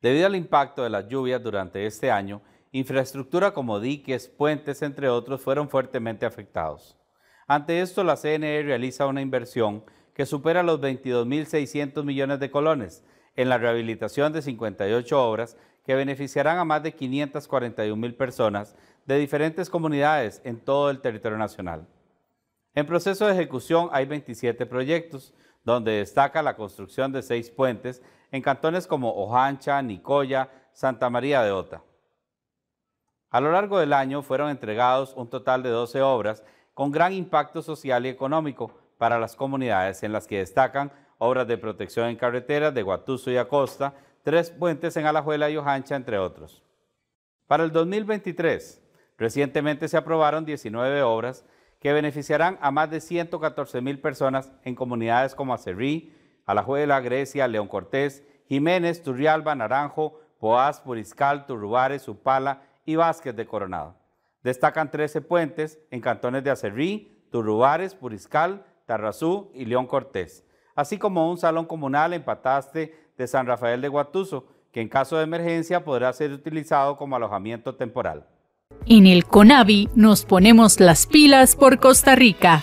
Debido al impacto de las lluvias durante este año, infraestructura como diques, puentes, entre otros, fueron fuertemente afectados. Ante esto, la CNE realiza una inversión que supera los 22.600 millones de colones en la rehabilitación de 58 obras que beneficiarán a más de 541.000 personas de diferentes comunidades en todo el territorio nacional. En proceso de ejecución hay 27 proyectos, donde destaca la construcción de seis puentes en cantones como Ojancha, Nicoya, Santa María de Ota. A lo largo del año fueron entregados un total de 12 obras con gran impacto social y económico para las comunidades, en las que destacan obras de protección en carreteras de Guatuso y Acosta, tres puentes en Alajuela y Ojancha, entre otros. Para el 2023, recientemente se aprobaron 19 obras que beneficiarán a más de 114 mil personas en comunidades como Acerrí, Alajuela, Grecia, León Cortés, Jiménez, Turrialba, Naranjo, Poás, Puriscal, Turrubares, Upala y Vázquez de Coronado. Destacan 13 puentes en cantones de Acerrí, Turrubares, Puriscal, Tarrazú y León Cortés, así como un salón comunal en Pataste de San Rafael de Guatuso, que en caso de emergencia podrá ser utilizado como alojamiento temporal. En el CONAVI nos ponemos las pilas por Costa Rica.